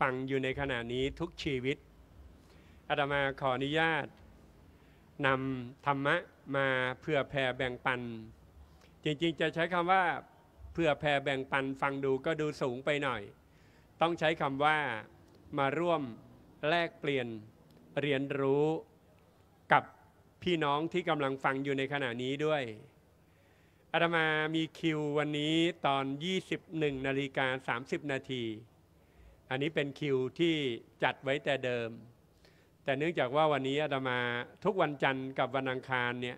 ฟังอยู่ในขณะนี้ทุกชีวิตอาตมาขออนุญาตนำธรรมะมาเพื่อแผ่แบ่งปัน จริงๆจะใช้คำว่า เพื่อแผ่แบ่งปันฟังดูก็ดูสูงไปหน่อย ต้องใช้คำว่ามาร่วมแลกเปลี่ยนเรียนรู้กับพี่น้องที่กำลังฟังอยู่ในขณะนี้ด้วยอาตมามีคิววันนี้ตอน 21นาฬิกา30 นาทีอันนี้เป็นคิวที่จัดไว้แต่เดิม แต่เนื่องจากว่าวันนี้อาตมาทุกวันจันทร์กับวันอังคารเนี่ย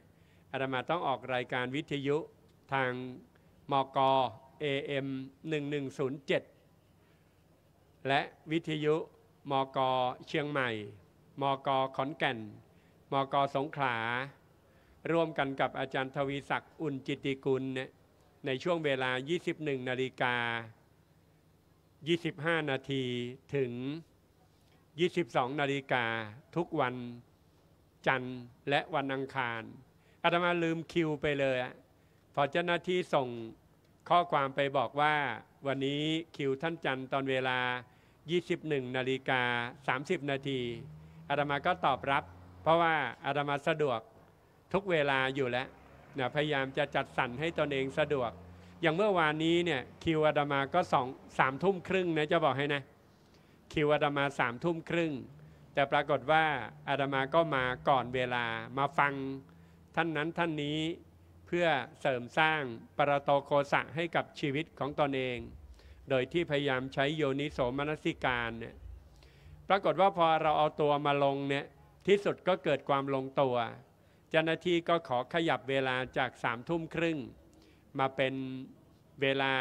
อาตมาต้องออกรายการวิทยุทางมก AM 1107และวิทยุมกเชียงใหม่มกขอนแก่นมกสงขลาร่วมกันกับอาจารย์ทวีศักดิ์อุ่นจิติกุล ในช่วงเวลา 21นาฬิกา25 นาทีถึง 22 นาฬิกา ทุกวันจันทร์และวันอังคารอาตมาลืมคิวไปเลยพอเจ้าหน้าที่ส่งข้อความไปบอกว่า วันนี้คิวท่านจันทร์ตอนเวลา 21 นาฬิกา 30 นาทีอาตมาก็ตอบรับ เพราะว่าอาตมาสะดวกทุกเวลาอยู่แล้วพยายามจะจัดสรรให้ตนเองสะดวกอย่างเมื่อวานนี้เนี่ยคิวอาดามาก็สองสามทุ่มครึ่งนะจะบอกให้นะคิวอาดามาสามทุ่มครึ่ง แต่ปรากฏว่าอาดามาก็มาก่อนเวลามาฟัง ท่านนั้นท่านนี้เพื่อเสริมสร้างปรโตโคสะให้กับชีวิตของตนเอง โดยที่พยายามใช้โยนิโสมนสิการเนี่ยปรากฏว่าพอเราเอาตัวมาลงเนี่ยที่สุดก็เกิดความลงตัวเจ้าหน้าที่ก็ขอขยับเวลาจากสามทุ่มครึ่งมาเป็นเวลา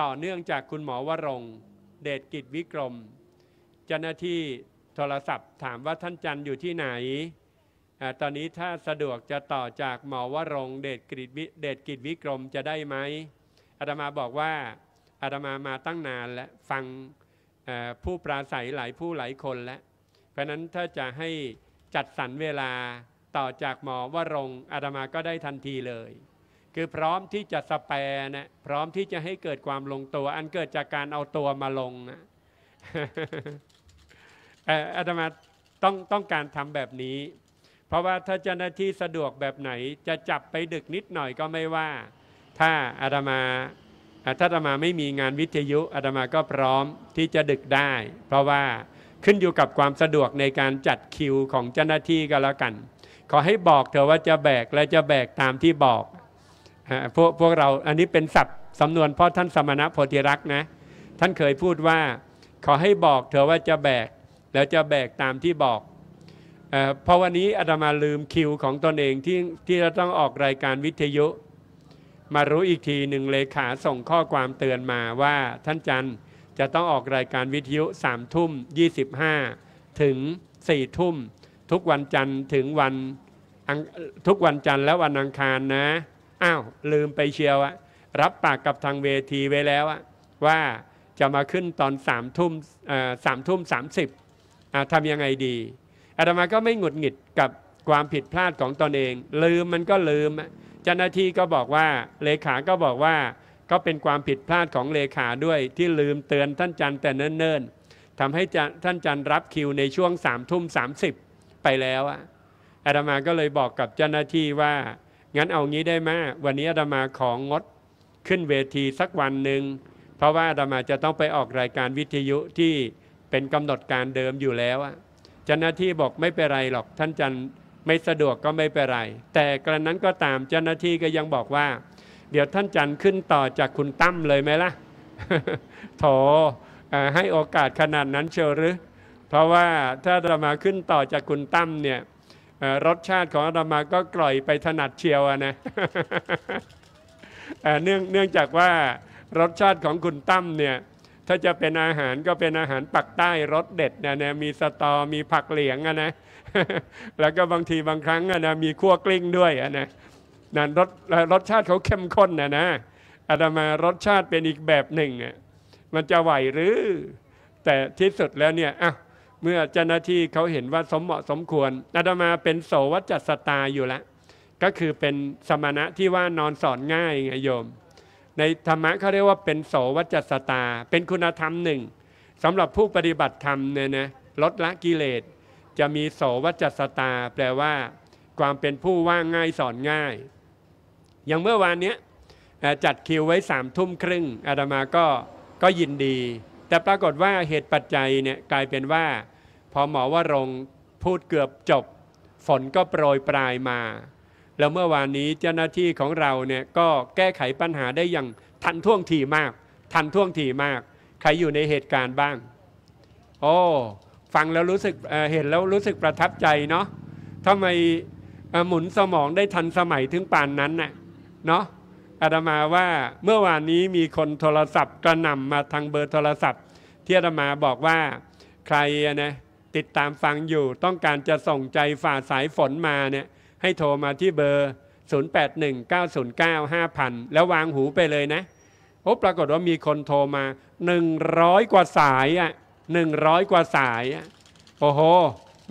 ต่อเนื่องจากคุณหมอวรงเดชกิจวิกรม เจ้าหน้าที่โทรศัพท์ถามว่าท่านจันอยู่ที่ไหนอตอนนี้ถ้าสะดวกจะต่อจากหมอวรงเดชกิจเดชกิจวิกรมจะได้ไหมอาตมาบอกว่าอาตมามาตั้งนานและฟังผู้ปราศัยหลายผู้หลายคนแล้วเพราะนั้นถ้าจะให้จัดสรรเวลาต่อจากหมอวรงอาตมาก็ได้ทันทีเลยคือพร้อมที่จะสแปรนะพร้อมที่จะให้เกิดความลงตัว อันเกิดจากการเอาตัวมาลงนะอาตมาต้องต้องการทำแบบนี้ เพราะว่าถ้าเจ้าหน้าที่สะดวกแบบไหนจะจับไปดึกนิดหน่อยก็ไม่ว่า ถ้าอาตมาถ้าอาตมาไม่มีงานวิทยุอาตมาก็พร้อมที่จะดึกได้ เพราะว่าขึ้นอยู่กับความสะดวกในการจัดคิวของเจ้าหน้าที่ก็แล้วกัน ขอให้บอกเธอว่าจะแบกและจะแบกตามที่บอกพวกพวกเราอันนี้เป็นศัพท์สำนวนพ่อท่านสมณะโพธิรักษ์นะท่านเคยพูดว่าขอให้บอกเธอว่าจะแบกแล้วจะแบกตามที่บอกเพราะวันนี้อาตมาลืมคิวของตนเองที่ที่จะต้องออกรายการวิทยุ มารู้อีกทีหนึ่งเลขาส่งข้อความเตือนมาว่าท่านจันจะต้องออกรายการวิทยุสามทุ่มยี่สิบห้าถึงสี่ทุ่มทุกวันจันทร์ถึงวันทุกวันจันทร์และวันอังคารนะอ้าวลืมไปเชียวอะรับปากกับทางเวทีไว้แล้วอะว่าจะมาขึ้นตอนสามทุ่มสามทุ่มสามสิบทำยังไงดีอาตมาก็ไม่หงุดหงิดกับความผิดพลาดของตนเอง ลืมมันก็ลืมเจ้าหน้าที่ก็บอกว่าเลขา ก็บอกว่าก็เป็นความผิดพลาดของเลขาด้วย ที่ลืมเตือนท่านจันแต่เนิ่นๆทำให้ท่านจันรับคิวในช่วงสามทุ่มสามสิบไปแล้วอะอาตมาก็เลยบอกกับเจ้าหน้าที่ว่างั้นเอางี้ได้ไหมวันนี้อาตมาของงดขึ้นเวทีสักวันหนึ่งเพราะว่าอาตมาจะต้องไปออกรายการวิทยุที่เป็นกำหนดการเดิมอยู่แล้วอะเจ้าหน้าที่บอกไม่เป็นไรหรอกท่านจันไม่สะดวกก็ไม่เป็นไร แต่กระนั้นก็ตามเจ้าหน้าที่ก็ยังบอกว่าเดี๋ยวท่านจันขึ้นต่อจากคุณตั้มเลยไหมล่ะโถให้โอกาสขนาดนั้นเชียวหรือเพราะว่าถ้าเรามาขึ้นต่อจากคุณตั้มเนี่ยรสชาติของอาตมาก็กล่อยไปถนัดเชียวนะเนื่องเนื่องจากว่ารสชาติของคุณตั้มเนี่ย ถ้าจะเป็นอาหารก็เป็นอาหารปักใต้รสเด็ดนะนมีสตอมีผักเหลียงะนะแล้วก็บางทีบางครั้งนะมีขั่วกลิ้งด้วยะนะนั่นรสรสชาติเขาเข้มข้นนะนะอาตมารสชาติเป็นอีกแบบหนึ่งมันจะไหวหรือแต่ที่สุดแล้วเนี่ยอ่ะเมื่อเจ้าหน้าที่เขาเห็นว่าสมเหมาะสมควร อาตมาเป็นโสวัจสตาอยู่แล้ว ก็คือเป็นสมณะที่ว่านอนสอนง่ายไงโยม ในธรรมะเขาเรียกว่าเป็นโสวัจสตา เป็นคุณธรรมหนึ่งสำหรับผู้ปฏิบัติธรรมเนี่ยนะลดละกิเลสจะมีโสวัจสตา แปลว่า ความเป็นผู้ว่าง่ายสอนง่าย อย่างเมื่อวานเนี้ยจัดคิวไว้สามทุ่มครึ่งอาตมาก็ก็ยินดีแต่ปรากฏว่าเหตุปัจจัยเนี่ยกลายเป็นว่า พอหมอวรงพูดเกือบจบ ฝนก็โปรยปลายมา แล้วเมื่อวานนี้เจ้าหน้าที่ของเราเนี่ยก็แก้ไขปัญหาได้อย่างทันท่วงทีมาก ทันท่วงทีมาก ใครอยู่ในเหตุการณ์บ้าง โอ้ ฟังแล้วรู้สึกเเห็นแล้วรู้สึกประทับใจเนาะทำไมหมุนสมองได้ทันสมัยถึงป่านนั้นน่ะเนาะอาตมาว่าเมื่อวานนี้มีคนโทรศัพท์กระหน่ำมาทางเบอร์โทรศัพท์ที่อาตมาบอกว่าใครนะติดตามฟังอยู่ต้องการจะส่งใจฝ่าสายฝนมาเนี่ยให้โทรมาที่เบอร์ 0819095000 แล้ววางหูไปเลยนะโอ้ปรากฏว่ามีคนโทรมา 100 กว่าสายอ่ะ100 กว่าสายอ่ะโอ้โห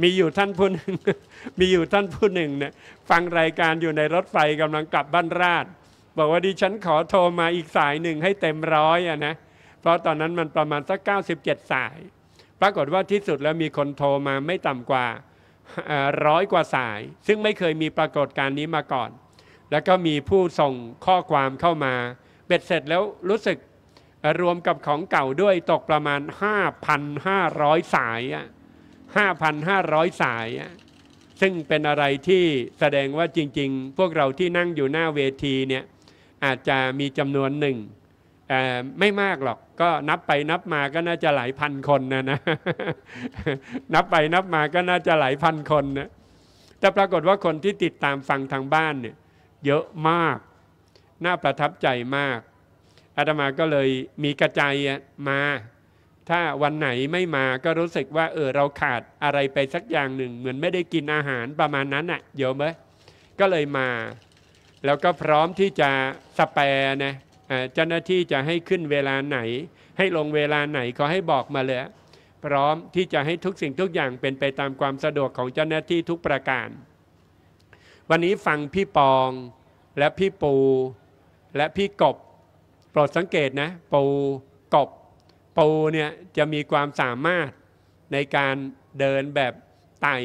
มีอยู่ท่านผู้หนึ่งมีอยู่ท่านผู้หนึ่งเนี่ยฟังรายการอยู่ในรถไฟกำลังกลับบ้านราชบอกว่าดิฉันขอโทรมาอีกสายหนึ่งให้เต็มร้อยอะนะเพราะตอนนั้นมันประมาณสัก 97 สาย ปรากฏว่าที่สุดแล้วมีคนโทรมาไม่ต่ำกว่าร้อยกว่าสาย ซึ่งไม่เคยมีปรากฏการณ์นี้มาก่อน แล้วก็มีผู้ส่งข้อความเข้ามาเบ็ดเสร็จแล้วรู้สึกรวมกับของเก่าด้วยตกประมาณ 5,500 สายอะ5,500 สายอะซึ่งเป็นอะไรที่แสดงว่าจริงๆ พวกเราที่นั่งอยู่หน้าเวทีเนี่ยอาจจะมีจำนวนหนึ่ง ไม่มากหรอก ก็นับไปนับมาก็น่าจะหลายพันคนนะนะ นับไปนับมาก็น่าจะหลายพันคนนะ แต่ปรากฏว่าคนที่ติดตามฟังทางบ้านเนี่ย เยอะมาก น่าประทับใจมากอาตมาก็เลยมีกระจายมา ถ้าวันไหนไม่มาก็รู้สึกว่าเออเราขาดอะไรไปสักอย่างหนึ่ง เหมือนไม่ได้กินอาหารประมาณนั้นอะ่ะเยอะไหมก็เลยมาแล้วก็พร้อมที่จะสแปร์นะเจ้าหน้าที่จะให้ขึ้นเวลาไหน ให้ลงเวลาไหนขอให้บอกมาเลยพร้อมที่จะให้ทุกสิ่งทุกอย่างเป็นไปตามความสะดวกของเจ้าหน้าที่ทุกประการ วันนี้ฟังพี่ปองและพี่ปูและพี่กบโปรดสังเกตนะปูกบปูเนี่ยจะมีความสามารถในการเดินแบบไต่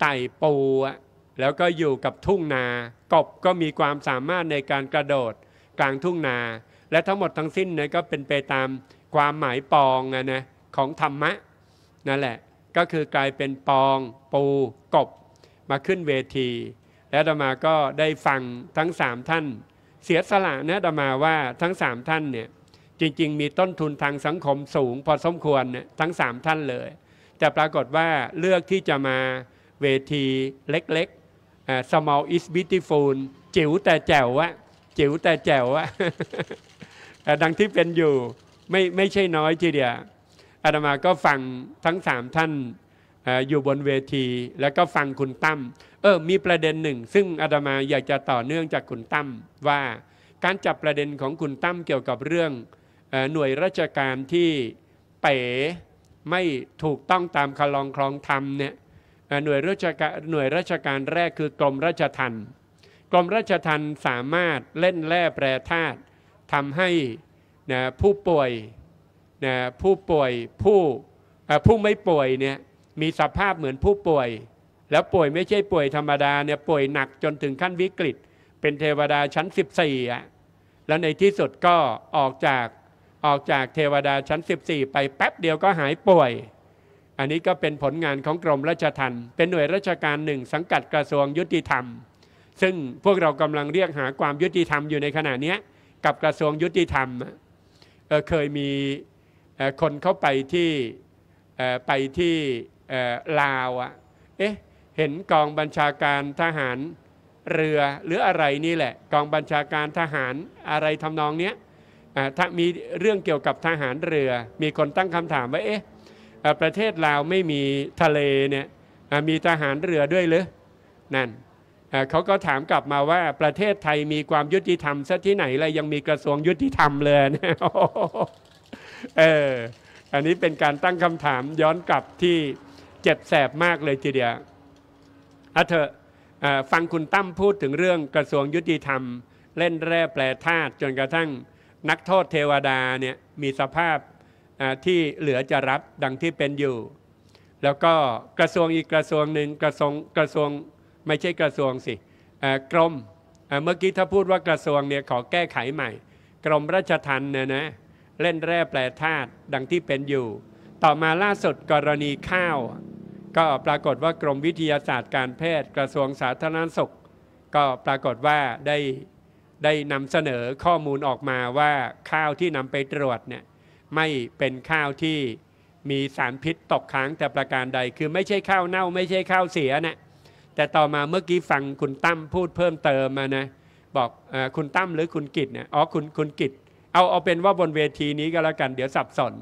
ไต่ปูอะแล้วก็อยู่กับทุ่งนา กบก็มีความสามารถในการกระโดด กลางทุ่งนา และทั้งหมดทั้งสิ้นเนี่ยก็เป็นไปตามความหมายปองนะของธรรมะนั่นแหละ ก็คือกลายเป็นปอง ปู กบ มาขึ้นเวที และดมาก็ได้ฟัง ทั้งสามท่าน เสียสละนะดมาว่าทั้งสามท่านเนี่ยจริงๆ มีต้นทุนทางสังคมสูง พอสมควรเนี่ยทั้งสามท่านเลย แต่ปรากฏว่าเลือกที่จะมาเวทีเล็กสมอลอิสบิทิฟูลจิ๋วแต่แจ๋ววะจิ๋วแต่แจ๋ววะดังที่เป็นอยู่ไม่ไม่ใช่น้อยทีเดียวอาตมาก็ฟังทั้งสามท่าน อยู่บนเวที แล้วก็ฟังคุณตั้มเออมีประเด็นหนึ่ง ซึ่งอาตมาอยากจะต่อเนื่องจากคุณตั้มว่าการจับประเด็นของคุณตั้มเกี่ยวกับเรื่อง หน่วยราชการที่เป๋ไม่ถูกต้องตามคลองคลองธรรมเนี่ยหน่วยราชการหน่วยราชการแรกคือกรมราชทัณฑ์กรมราชทัณฑ์สามารถเล่นแร่แปรธาตุทำให้นะผู้ป่วยนะผู้ป่วยผู้ผู้ไม่ป่วยเนี่ยมีสภาพเหมือนผู้ป่วย แล้วป่วยไม่ใช่ป่วยธรรมดาเนี่ยป่วยหนักจนถึงขั้นวิกฤต เป็นเทวดาชั้น 14อ่ะแล้วในที่สุดก็ออกจากออกจากเทวดาชั้น 14 ไปแป๊บเดียวก็หายป่วยอันนี้ก็เป็นผลงานของกรมราชทัณฑ์เป็นหน่วยราชการหนึ่งสังกัดกระทรวงยุติธรรม ซึ่งพวกเรากำลังเรียกหาความยุติธรรมอยู่ในขณะนี้กับกระทรวงยุติธรรมเเคยมีคนเข้าไปที่ไปที่ลาวอะเอ๊ะเห็นกองบัญชาการทหารเรือหรืออะไรนี่แหละกองบัญชาการทหารอะไรทำนองเนี้ยถ้ามีเรื่องเกี่ยวกับทหารเรือมีคนตั้งคำถามว่าเอ๊ะประเทศลาวไม่มีทะเลเนี่ยมีทหารเรือด้วยหรือนั่นเขาก็ถามกลับมาว่า ประเทศไทยมีความยุติธรรมซะที่ไหนเลยยังมีกระทรวงยุติธรรมเลยนะเอออันนี้เป็นการตั้งคำถามย้อนกลับที่เจ็บแสบมากเลยทีเดียวอะเถอะฟังคุณตั้มพูดถึงเรื่องกระทรวงยุติธรรมเล่นแร่แปรธาตุจนกระทั่งนักโทษเทวดาเนี่ยมีสภาพที่เหลือจะรับดังที่เป็นอยู่ แล้วก็กระทรวงอีกกระทรวงหนึ่งกระทรวงกระทรวงไม่ใช่กระทรวงสิ กรม เมื่อกี้ถ้าพูดว่ากระทรวงเนี่ยขอแก้ไขใหม่ กรมราชทัณฑ์เนี่ยนะ เล่นแร่แปรธาตุดังที่เป็นอยู่ ต่อมาล่าสุดกรณีข้าว ก็ปรากฏว่ากรมวิทยาศาสตร์การแพทย์กระทรวงสาธารณสุขก็ปรากฏว่าได้ได้นำเสนอข้อมูลออกมาว่าข้าวที่นำไปตรวจเนี่ยไม่เป็นข้าวที่มีสารพิษตกค้างแต่ประการใดคือไม่ใช่ข้าวเน่า ไม่ใช่ข้าวเสียนะแต่ต่อมาเมื่อกี้ฟังคุณตั้มพูดเพิ่มเติมมานะ บอกอคุณตั้มหรือคุณกิจเนี่ยอ๋อคุณคุณกิจเอาเอาเป็นว่าบนเวทีนี้ก็แล้วกัน เดี๋ยวสับสน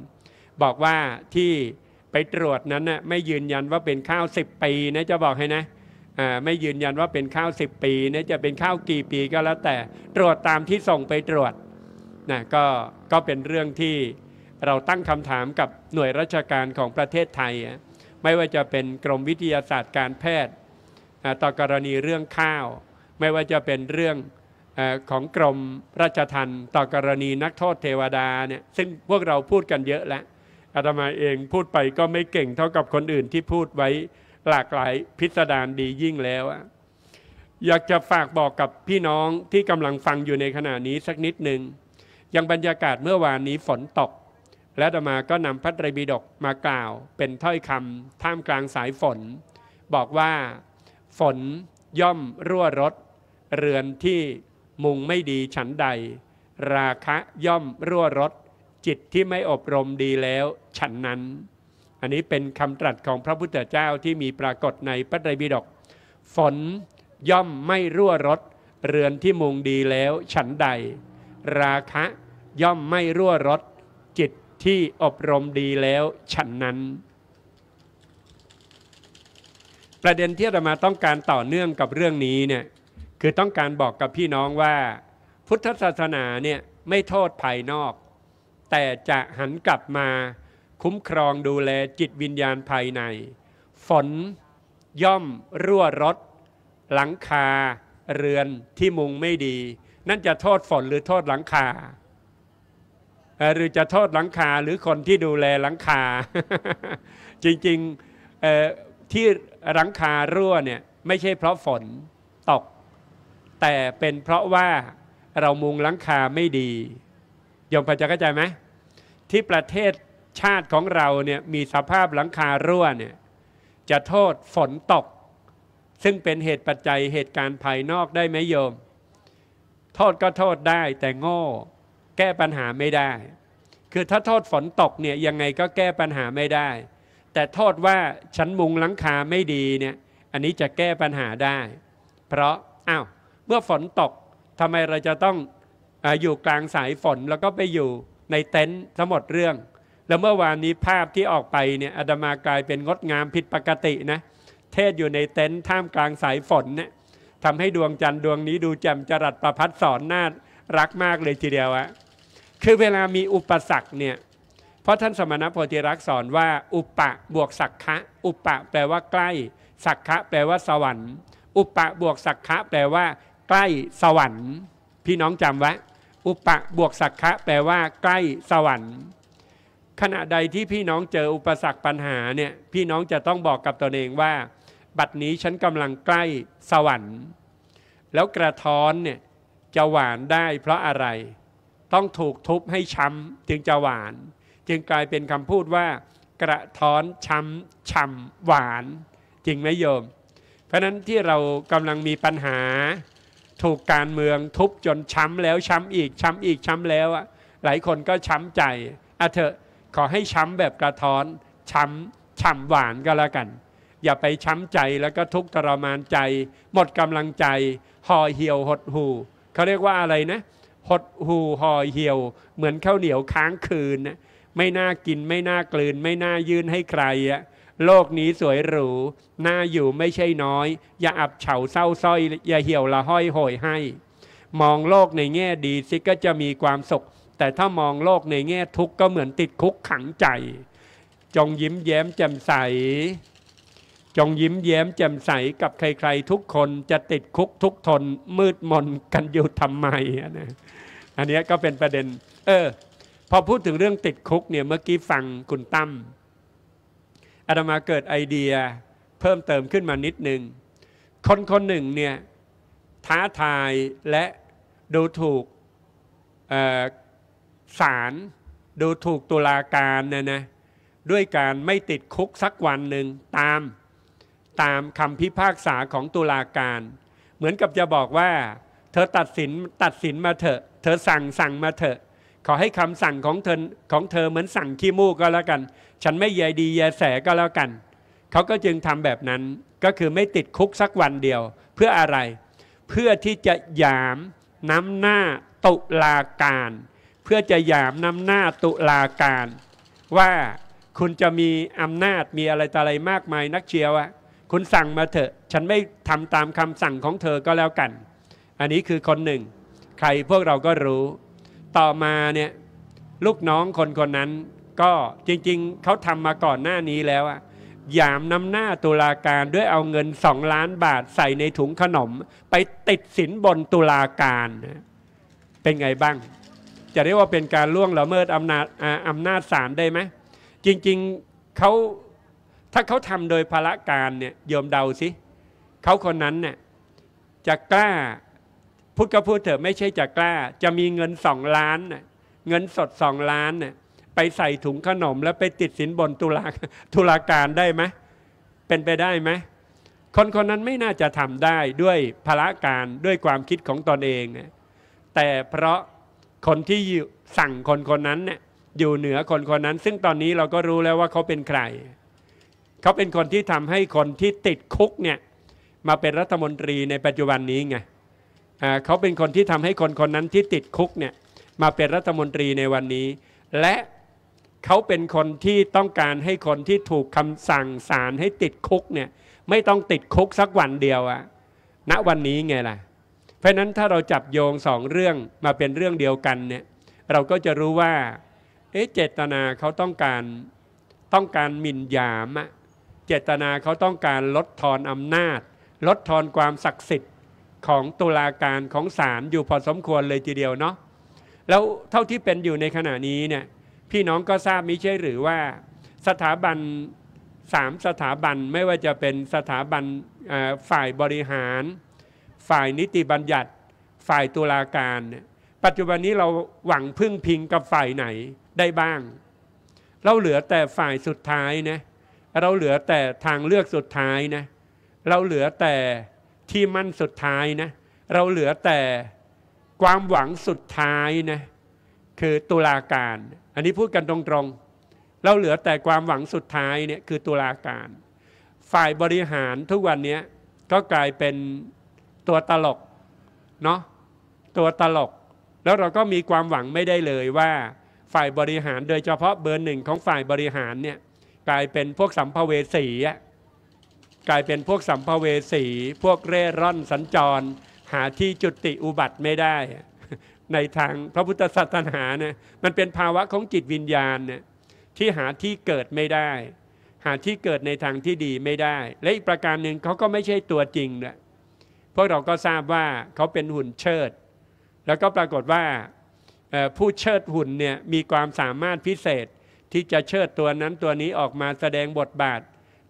บอกว่าที่ไปตรวจนั้นนะ่ะไม่ยืนยันว่าเป็นข้าว 10 ปีนะจะบอกให้นะไม่ยืนยันว่าเป็นข้าว10ปีนะจะเป็นข้าวกี่ปีก็แล้วแต่ตรวจตามที่ส่งไปตรวจนะก็ก็เป็นเรื่องที่เราตั้งคำถามกับหน่วยราชการของประเทศไทย ไม่ว่าจะเป็นกรมวิทยาศาสตร์การแพทย์ ต่อกรณีเรื่องข้าว ไม่ว่าจะเป็นเรื่องของกรมราชทัณฑ์ต่อกรณีนักโทษเทวดาเนี่ย ซึ่งพวกเราพูดกันเยอะแล้ว อาตมาเองพูดไปก็ไม่เก่งเท่ากับคนอื่นที่พูดไว้หลากหลายพิสดารดียิ่งแล้ว อยากจะฝากบอกกับพี่น้องที่กำลังฟังอยู่ในขณะนี้สักนิดหนึ่งยังบรรยากาศเมื่อวานนี้ฝนตกและต่อมาก็นำพระไตรปิฎกมากล่าว เป็นถ้อยคำท่ามกลางสายฝน บอกว่า ฝนย่อมรั่วรถเรือนที่มุงไม่ดีฉันใด ราคะย่อมรั่วรถจิตที่ไม่อบรมดีแล้ว ฉันนั้น อันนี้เป็นคำตรัสของพระพุทธเจ้าที่มีปรากฏในพระไตรปิฎกฝนย่อมไม่รั่วรถเรือนที่มุงดีแล้ว ฉันใด ราคะย่อมไม่รั่วรถจิตที่อบรมดีแล้วฉันนั้น ประเด็นที่เรามาต้องการต่อเนื่องกับเรื่องนี้เนี่ยคือต้องการบอกกับพี่น้องว่า พุทธศาสนาเนี่ยไม่โทษภายนอก แต่จะหันกลับมาคุ้มครองดูแลจิตวิญญาณภายใน ฝน ย่อม รั่วรถ หลังคา เรือนที่มุงไม่ดี นั่นจะโทษฝนหรือโทษหลังคาหรือจะโทษหลังคาหรือคนที่ดูแลหลังคา จริงๆที่หลังคารั่วเนี่ยไม่ใช่เพราะฝนตก แต่เป็นเพราะว่าเรามุงหลังคาไม่ดียอมพอจะเข้าใจไหมที่ประเทศชาติของเราเนี่ยมีสภาพหลังคารั่วเนี่ยจะโทษฝนตก ซึ่งเป็นเหตุปัจจัยเหตุการณ์ภายนอกได้ไหมโยม โทษก็โทษได้แต่โง่แก้ปัญหาไม่ได้ คือถ้าโทษฝนตกเนี่ยยังไงก็แก้ปัญหาไม่ได้ แต่โทษว่าชั้นมุงหลังคาไม่ดีเนี่ย อันนี้จะแก้ปัญหาได้ เพราะอ้าว เมื่อฝนตกทำไมเราจะต้องออยู่กลางสายฝนแล้วก็ไปอยู่ในเต็นท์ทั้งหมดเรื่อง แล้วเมื่อวานนี้ภาพที่ออกไปเนี่ยอาดมากลายเป็นงดงามผิดปกตินะ เทศอยู่ในเต็นท์ท่ามกลางสายฝนเนี่ยทำให้ดวงจันทร์ดวงนี้ ดูแจ่มจรัสประพัดสอนน่ารักมากเลยทีเดียวอะคือเวลามีอุปสรรคเนี่ยเพราะท่านสมณโพธิรักษ์สอนว่า อุปะบวกสักขะ อุปะแปลว่าใกล้ สักขะ แปลว่า สวรรค์ อุปะบวกสักขะ แปลว่า ใกล้ สวรรค์ พี่น้องจำไว้อุปะบวกสักขะ แปลว่า ใกล้ สวรรค์ ขณะใดที่พี่น้องเจออุปสรรคปัญหาเนี่ยพี่น้องจะต้องบอกกับตนเองว่า บัดนี้ฉันกำลังใกล้สวรรค์ แล้วกระท้อนเนี่ยจะหวานได้เพราะอะไรต้องถูกทุบให้ช้ำจึงจะหวาน จึงกลายเป็นคำพูดว่า กระท้อนช้ำช้ำหวาน จริงไหมโยม เพราะนั้นที่เรากำลังมีปัญหา ถูกการเมืองทุบจนช้ำแล้วช้ำอีกช้ำอีกช้ำแล้วอะหลายคนก็ช้ำใจอะเถอะขอให้ช้ำแบบกระท้อนช้ำช้ำหวานก็แล้วกัน อย่าไปช้ำใจแล้วก็ทุกข์ทรมานใจ หมดกำลังใจห่อเหี่ยวหดหู่เขาเรียกว่าอะไรนะหดหูห่อเหี่ยว เหมือนข้าวเหนียวค้างคืนนะไม่น่ากินไม่น่ากลืนไม่น่ายื่นให้ใครอะโลกนี้สวยหรูน่าอยู่ไม่ใช่น้อยอย่าอับเฉาเศร้าส้อย อย่าเหี่ยวละห้อย่อยให้ มองโลกในแง่ดีสิก็จะมีความสุข แต่ถ้ามองโลกในแง่ทุกข์ก็เหมือนติดคุกขังใจ จงยิ้มแย้มแจ่มใส จงยิ้มแย้มแจ่มใสกับใครๆทุกคนจะติดคุกทุกทนมืดมนกันอยู่ทำไมนะอันนี้ก็เป็นประเด็น เออ พอพูดถึงเรื่องติดคุกเนี่ยเมื่อกี้ฟังคุณตั้มอาตมาเกิดไอเดียเพิ่มเติมขึ้นมานิดนึง คนคนหนึ่งเนี่ยท้าทายและดูถูกศาลดูถูกตุลาการนะนะด้วยการไม่ติดคุกสักวันหนึ่งตามตามคำพิพากษาของตุลาการ เหมือนกับจะบอกว่าเธอตัดสินตัดสินมาเถอะเธอสั่งสั่งมาเถอะ ขอให้คำสั่งของเธอของเธอ เหมือนสั่งขี้มูกก็แล้วกัน ฉันไม่แยดีแยแสก็แล้วกันเขาก็จึงทำแบบนั้นก็คือไม่ติดคุกสักวันเดียว เพื่ออะไร เพื่อที่จะยามน้ำหน้าตุลาการ เพื่อจะยามน้ำหน้าตุลาการ ว่าคุณจะมีอำนาจมีอะไรต่ออะไรมากมายนักเชียวอะคุณสั่งมาเถอะ ฉันไม่ทำตามคำสั่งของเธอก็แล้วกัน อันนี้คือคนหนึ่งใครพวกเราก็รู้ ต่อมาเนี่ยลูกน้องคนคนนั้น ก็จริงๆ เขาทำมาก่อนหน้านี้แล้วอะยามนำหน้าตุลาการด้วยเอาเงินสองล้านบาทใส่ในถุงขนม ไปติดสินบนตุลาการ เป็นไงบ้าง จะเรียกว่าเป็นการล่วงละเมิดอำนาจอำนาจศาลได้ไหมจริงๆเขาถ้าเขาทำโดยภารการเนี่ยยอมเดาสิเขาคนนั้นเนี่ยจะกล้าพูดก็พูดเถอะไม่ใช่จะกล้า จะมีเงินสองล้านเงินสดสองล้านเนี่ยไปใส่ถุงขนม แล้วไปติดสินบนตุลาตุลาการได้ไหมเป็นไปได้ไหมคนคนนั้นไม่น่าจะทำได้ด้วยภาะการด้วยความคิดของตนเองแต่เพราะคนที่สั่งคนคนนั้นเนี่ยอยู่เหนือคนคนนั้น ซึ่งตอนนี้เราก็รู้แล้วว่าเขาเป็นใครเขาเป็นคนที่ทำให้คนที่ติดคุกเนี่ยมาเป็นรัฐมนตรีในปัจจุบันนี้ไงเขาเป็นคนที่ทำให้คนคนนั้นที่ติดคุกเนี่ยมาเป็นรัฐมนตรีในวันนี้ และเขาเป็นคนที่ต้องการให้คนที่ถูกคำสั่งศาลให้ติดคุกเนี่ยไม่ต้องติดคุกสักวันเดียวอะณวันนี้ไงล่ะ เพราะนั้นถ้าเราจับโยงสองเรื่องมาเป็นเรื่องเดียวกันเนี่ยเราก็จะรู้ว่าเอ๊ะเจตนาเขาต้องการต้องการหมิ่นยามอะเจตนาเขาต้องการลดทอนอำนาจ ลดทอนความศักดิ์สิทธิ์ของตุลาการของศาลอยู่พอสมควรเลยทีเดียวเนาะแล้วเท่าที่เป็นอยู่ในขณะนี้เนี่ยพี่น้องก็ทราบมิใช่หรือว่าสถาบันสามสถาบันไม่ว่าจะเป็นสถาบันฝ่ายบริหาร ฝ่ายนิติบัญญัติฝ่ายตุลาการเนี่ยปัจจุบันนี้เราหวังพึ่งพิงกับฝ่ายไหนได้บ้าง เราเหลือแต่ฝ่ายสุดท้ายนะเราเหลือแต่ทางเลือกสุดท้ายนะเราเหลือแต่ที่มั่นสุดท้ายนะเราเหลือแต่ความหวังสุดท้ายนะคือตุลาการอันนี้พูดกันตรงๆ เราเหลือแต่ความหวังสุดท้ายเนี่ยคือตุลาการ ฝ่ายบริหารทุกวันนี้ก็กลายเป็นตัวตลกเนาะตัวตลก แล้วเราก็มีความหวังไม่ได้เลยว่า ฝ่ายบริหารโดยเฉพาะเบอร์หนึ่งของฝ่ายบริหารเนี่ยกลายเป็นพวกสัมภเวสีอะกลายเป็นพวกสัมภเวสี พวกเร่ร่อน สัญจร หาที่จุติอุบัติไม่ได้ ในทางพระพุทธศาสนาเนี่ยมันเป็นภาวะของจิตวิญญาณเนี่ยที่หาที่เกิดไม่ได้ หาที่เกิดในทางที่ดีไม่ได้ และอีกประการหนึ่งเขาก็ไม่ใช่ตัวจริงนะพวกเราก็ทราบว่าเขาเป็นหุ่นเชิด แล้วก็ปรากฏว่า ผู้เชิดหุ่นเนี่ยมีความสามารถพิเศษที่จะเชิดตัวนั้นตัวนี้ออกมาแสดงบทบาท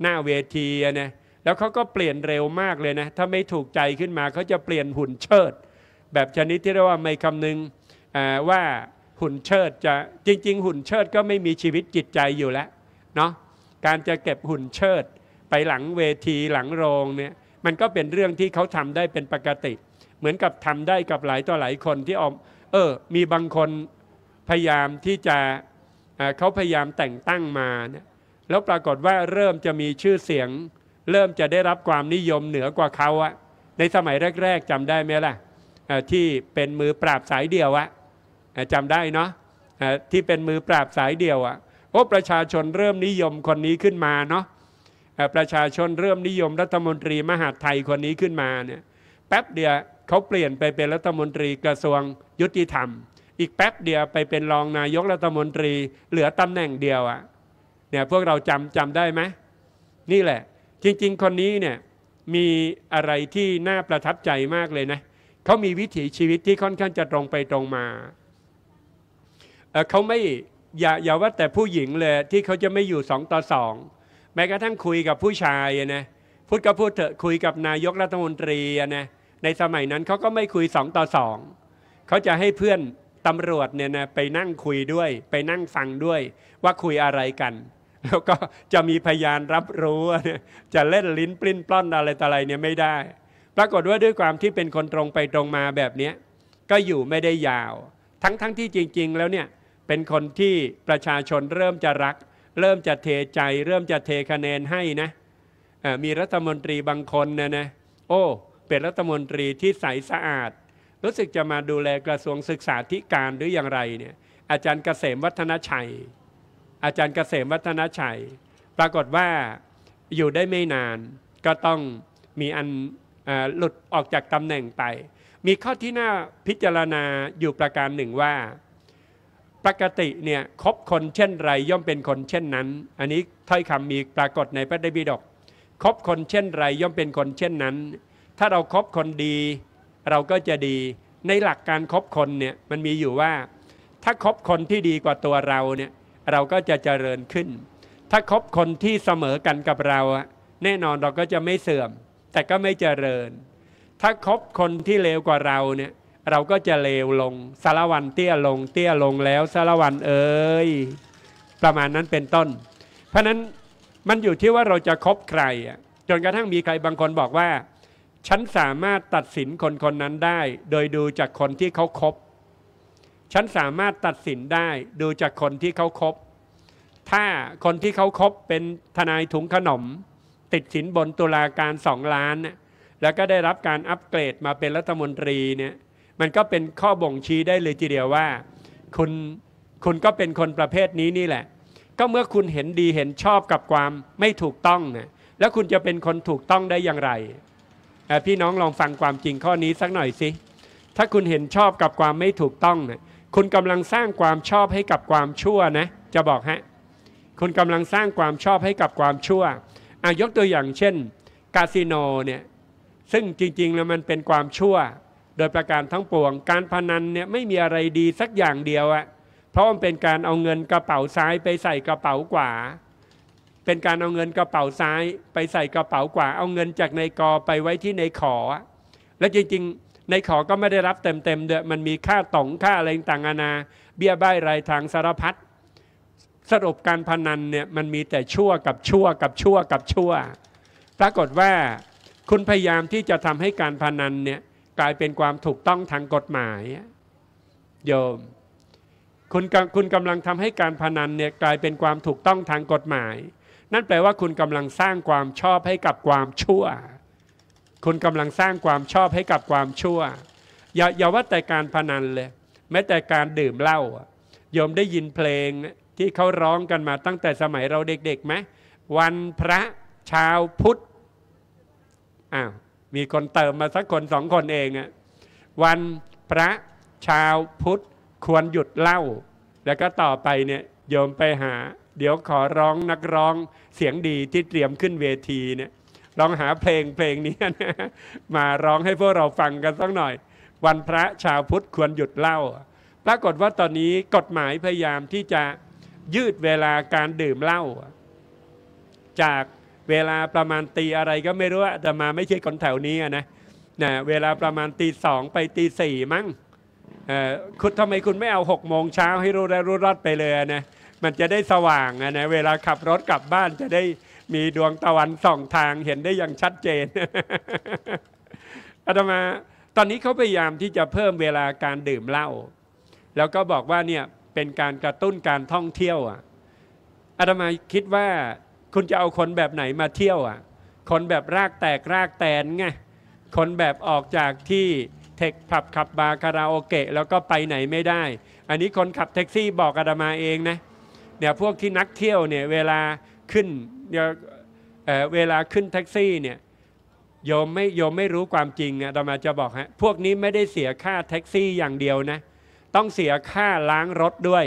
หน้าเวทีนะแล้วเขาก็เปลี่ยนเร็วมากเลยนะถ้าไม่ถูกใจขึ้นมาเขาจะเปลี่ยนหุ่นเชิด แบบชนิดที่เรียกว่าไม่คำนึงว่าหุ่นเชิดจะจริงๆ หุ่นเชิดก็ไม่มีชีวิตจิตใจอยู่แล้วเนาะการจะเก็บหุ่นเชิดไปหลังเวทีหลังโรงเนี่ยมันก็เป็นเรื่องที่เขาทำได้เป็นปกติ เหมือนกับทำได้กับหลายต่อหลายคนที่ออมเออมีบางคนพยายามที่จะเขาพยายามแต่งตั้งมาเนี่ยแล้วปรากฏว่าเริ่มจะมีชื่อเสียง เริ่มจะได้รับความนิยมเหนือกว่าเขาอะในสมัยแรกๆจำได้ไหมล่ะที่เป็นมือปราบสายเดียวอะจำได้เนาะที่เป็นมือปราบสายเดียวอะโอ้ประชาชนเริ่มนิยมคนนี้ขึ้นมาเนาะประชาชนเริ่มนิยมรัฐมนตรี มหาไทยคนนี้ขึ้นมาเนี่ยแป๊บเดียวเขาเปลี่ยนไปเป็นรัฐมนตรีกระทรวงยุติธรรม อีกแป๊บเดียวไปเป็นรองนายกรัฐมนตรีเหลือตำแหน่งเดียวอะ่ะเนี่ยพวกเราจำจำได้ไหมนี่แหละ จริงๆ คนนี้เนี่ยมีอะไรที่น่าประทับใจมากเลยนะเขามีวิถีชีวิตที่ค่อนข้างจะตรงไปตรงมาเขาไม่อย่าอย่าว่าแต่ผู้หญิงเลย ที่เขาจะไม่อยู่สองต่อสองแม้กระทั่งคุยกับผู้ชายนะพูดก็พูดเถอะคุยกับนายกรัฐมนตรีนะในสมัยนั้นเขาก็ไม่คุยสองต่อสองเขาจะให้เพื่อนตำรวจเนี่ยนะไปนั่งคุยด้วย ไปนั่งฟังด้วยว่าคุยอะไรกันแล้วก็จะมีพยานรับรู้จะเล่นลิ้นปลิ้นปล้อนอะไรต่ออะไรเนี่ยไม่ได้ ปรากฏว่าด้วยความที่เป็นคนตรงไปตรงมาแบบนี้ก็อยู่ไม่ได้ยาว ทั้งๆทที่จริงๆ แล้วเนี่ยเป็นคนที่ประชาชนเริ่มจะรัก เริ่มจะเทใจ เริ่มจะเทคะแนนให้นะมีรัฐมนตรีบางคนนะนะโอ้ เป็นรัฐมนตรีที่ใสสะอาด รู้สึกจะมาดูแลกระทรวงศึกษาธิการหรืออย่างไรเนี่ยอาจารย์เกษมวัฒนชัยอาจารย์เกษมวัฒนชัย ปรากฏว่าอยู่ได้ไม่นานก็ต้องมีอันหลุดออกจากตำแหน่งไป มีข้อที่น่าพิจารณาอยู่ประการหนึ่งว่า ปกติเนี่ยคบคนเช่นไรย่อมเป็นคนเช่นนั้น อันนี้ถ้อยคำมีปรากฏในพระไตรปิฎกคบคนเช่นไรย่อมเป็นคนเช่นนั้น ถ้าเราครบคนดี เราก็จะดี ในหลักการครบคนเนี่ยมันมีอยู่ว่า ถ้าคบคนที่ดีกว่าตัวเราเนี่ยเราก็จะเจริญขึ้น ถ้าคบคนที่เสมอกันกับเราแน่นอนเราก็จะไม่เสื่อม แต่ก็ไม่เจริญ ถ้าคบคนที่เลวกว่าเราเนี่ย เราก็จะเลวลง สารวันเตี้ยลง เตี้ยลงแล้วสารวันเอ้ย ประมาณนั้นเป็นต้น เพราะนั้นมันอยู่ที่ว่าเราจะคบใคร จนกระทั่งมีใครบางคนบอกว่า ฉันสามารถตัดสินคนคนนั้นได้ โดยดูจากคนที่เขาคบฉันสามารถตัดสินได้ดูจากคนที่เขาคบ ถ้าคนที่เขาคบ เป็นทนายถุงขนม ติดสินบนตุลาการสองล้าน แล้วก็ได้รับการอัปเกรดมาเป็นรัฐมนตรีเนี่ย มันก็เป็นข้อบ่งชี้ได้เลยทีเดียวว่าคุณคุณก็เป็นคนประเภทนี้นี่แหละ ก็เมื่อคุณเห็นดีเห็นชอบกับความไม่ถูกต้องนะแล้วคุณจะเป็นคนถูกต้องได้อย่างไรพี่น้องลองฟังความจริงข้อนี้สักหน่อยสิ ถ้าคุณเห็นชอบกับความไม่ถูกต้องนะคุณกำลังสร้างความชอบให้กับความชั่วนะจะบอกฮะคุณกำลังสร้างความชอบให้กับความชั่วอายกตัวอย่างเช่นคาสิโนเนี่ยซึ่งจริงๆแล้วมันเป็นความชั่ว โดยประการทั้งปวงการพนันเนี่ยไม่มีอะไรดีสักอย่างเดียวอะเพราะมันเป็นการเอาเงินกระเป๋าซ้ายไปใส่กระเป๋าขวาเป็นการเอาเงินกระเป๋าซ้ายไปใส่กระเป๋าขวาเอาเงินจากในกอไปไว้ที่ในขอ และจริงๆในขอก็ไม่ได้รับเต็มๆเดือมันมีค่าต่องค่าอะไรต่างๆนานา เบี้ยบไรายทางสารพัด สรุปการพนันเนี่ยมันมีแต่ชั่วกับชั่วกับชั่วกับชั่ว ปรากฏว่า คุณพยายามที่จะทำให้การพนันเนี่ยกลายเป็นความถูกต้องทางกฎหมาย โยม คุณคุณกำลังทำให้การพนันเนี่ยกลายเป็นความถูกต้องทางกฎหมาย นั่นแปลว่าคุณกำลังสร้างความชอบให้กับความชั่วคุณกำลังสร้างความชอบให้กับความชั่ว อย่าอย่าว่าแต่การพนันเลยแม้แต่การดื่มเหล้าโยมได้ยินเพลงที่เขาร้องกันมาตั้งแต่สมัยเราเด็กๆไหมวันพระชาวพุทธอ้าว มีคนเติมมาสักคนสองคนเองอะวันพระชาวพุทธ ควรหยุดเหล้าแล้วก็ต่อไปเนี่ยโยมไปหา เดี๋ยวขอร้องนักร้องเสียงดีที่เตรียมขึ้นเวทีเนี่ยลองหาเพลงเพลงนี้นะมาร้องให้พวกเราฟังกันสักหน่อย วันพระชาวพุทธควรหยุดเหล้าปรากฏว่าตอนนี้กฎหมายพยายามที่จะยืดเวลาการดื่มเหล้าจากเวลาประมาณตีอะไรก็ไม่รู้แต่มาไม่ใช่คนแถวนี้นะนะเวลาประมาณตีสองไปตีสี่มั้งคุณทำไมคุณไม่เอาหกโมงเช้า ให้รู้ได้รู้รอดไปเลยนะมันจะได้สว่างนะเวลาขับรถกลับบ้านจะได้มีดวงตะวันส่องทางเห็นได้อย่างชัดเจนอาตมา ตอนนี้เขาพยายามที่จะเพิ่มเวลาการดื่มเหล้าแล้วก็บอกว่าเนี่ยเป็นการกระตุ้นการท่องเที่ยว อ่ะอาตมาคิดว่าคุณจะเอาคนแบบไหนมาเที่ยว อ่ะคนแบบรากแตกรากแตนไงคนแบบออกจากที่เทคผับขับบาร์คาราโอเกะแล้วก็ไปไหนไม่ได้ อันนี้คนขับแท็กซี่บอกอาตมาเองนะ เนี่ยพวกที่นักเที่ยวเนี่ย เวลาขึ้นเวลาขึ้นแท็กซี่เนี่ยโยมไม่โยมไม่รู้ความจริงอะตมาจะบอกฮะพวกนี้ไม่ได้เสียค่าแท็กซี่อย่างเดียวนะ ต้องเสียค่าล้างรถด้วย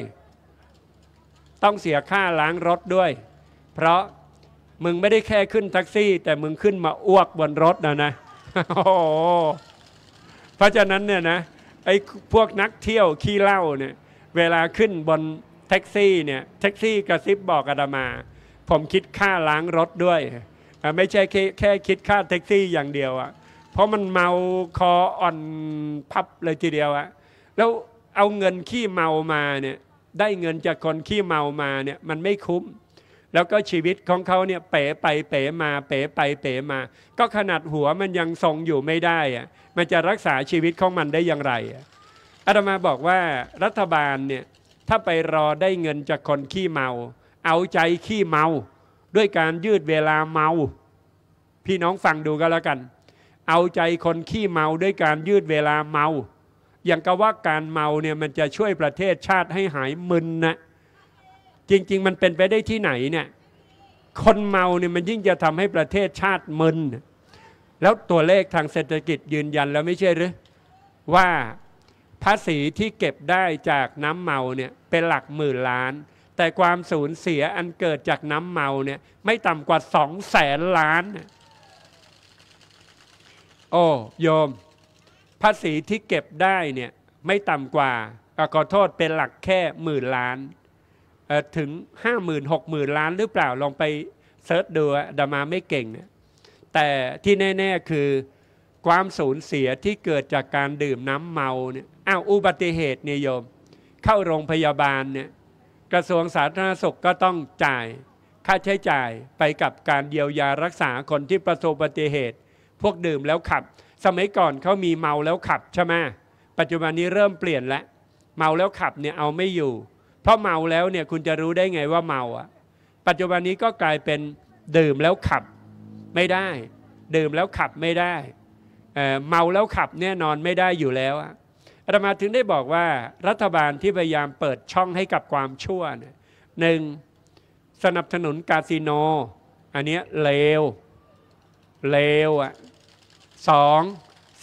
ต้องเสียค่าล้างรถด้วย เพราะมึงไม่ได้แค่ขึ้นแท็กซี่ แต่มึงขึ้นมาอ้วกบนรถนะนะโอ้เพราะฉะนั้นเนี่ยนะไอ้พวกนักเที่ยวขี้เหล้าเนี่ยเวลาขึ้นบนแท็กซี่เนี่ยแท็กซี่กระซิบบอกอาตมาผมคิดค่าล้างรถด้วย ไม่ใช่แค่แค่คิดค่าแท็กซี่อย่างเดียวอะเพราะมันเมาคออ่อนพับเลยทีเดียวอะแล้วเอาเงินขี้เมามาเนี่ยได้เงินจากคนขี้เมามาเนี่ยมันไม่คุ้ม แล้วก็ชีวิตของเขาเนี่ยเป๋ไปเป๋มาเป๋ไปเป๋มา ก็ขนาดหัวมันยังทรงอยู่ไม่ได้อะมันจะรักษาชีวิตของมันได้อย่างไรอาตมาบอกว่ารัฐบาลเนี่ยถ้าไปรอได้เงินจากคนขี้เมาเอาใจขี้เมา ด้วยการยืดเวลาเมา พี่น้องฟังดูก็แล้วกัน เอาใจคนขี้เมา ด้วยการยืดเวลาเมา อย่างกับว่าการเมาเนี่ยมันจะช่วยประเทศชาติให้หายมึนนะจริง ๆ มันเป็นไปได้ที่ไหนเนี่ย คนเมาเนี่ยมันยิ่งจะทำให้ประเทศชาติมึนแล้วตัวเลขทางเศรษฐกิจยืนยันแล้วไม่ใช่หรือว่าภาษีที่เก็บได้จากน้ำเมาเนี่ยเป็นหลักหมื่นล้านแต่ความสูญเสียอันเกิดจากน้ำเมาเนี่ยไม่ต่ำกว่าสองแสนล้าน โอ้โยมภาษีที่เก็บได้เนี่ยไม่ต่ำกว่าขอโทษเป็นหลักแค่หมื่นล้านถึงห้าหมื่นหกหมื่นล้านหรือเปล่าลองไปเซิร์ชดูดามาไม่เก่งนแต่ที่แน่ๆคือความสูญเสียที่เกิดจากการดื่มน้ำเมาเนี่ยอ้าวอุบัติเหตุเนี่ยโยม เข้าโรงพยาบาลเนี่ยกระทรวงสาธารณสุขก็ต้องจ่ายค่าใช้จ่ายไปกับการเยียวยารักษาคนที่ประสบอุบัติเหตุ พวกดื่มแล้วขับ สมัยก่อนเขามีเมาแล้วขับใช่ไหมปัจจุบันนี้เริ่มเปลี่ยนแล้วเมาแล้วขับเนี่ยเอาไม่อยู่เพราะเมาแล้วเนี่ยคุณจะรู้ได้ไงว่าเมาอ่ะ ปัจจุบันนี้ก็กลายเป็นดื่มแล้วขับ ไม่ได้ ดื่มแล้วขับไม่ได้เเมาแล้วขับแน่นอนไม่ได้อยู่แล้วอะอาตมาถึงได้บอกว่ารัฐบาลที่พยายามเปิดช่องให้กับความชั่วนหนึ่งสนับสนุนคาสิโน อันนี้เลวเลวอ่ะสอง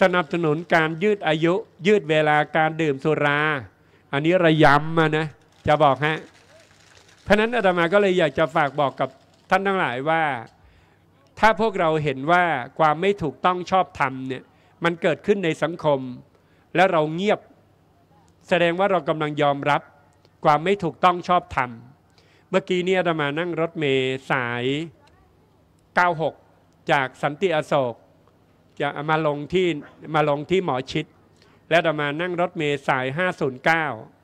สนับสนุนการยืดอายุ ยืดเวลาการดื่มสุรา อันนี้ระยำมานะจะบอกฮะ เพราะนั้นอาตมาก็เลยอยากจะฝากบอกกับท่านทั้งหลายว่า ถ้าพวกเราเห็นว่าความไม่ถูกต้องชอบธรรมเนี่ยมันเกิดขึ้นในสังคมและเราเงียบ แสดงว่าเรากำลังยอมรับความไม่ถูกต้องชอบธรรม เมื่อกี้เนี่ยอาตมานั่งรถเมย์สาย 96 จากสันติอโศกจะมาลงที่มาลงที่หมอชิด และอาตมานั่งรถเมย์สาย 509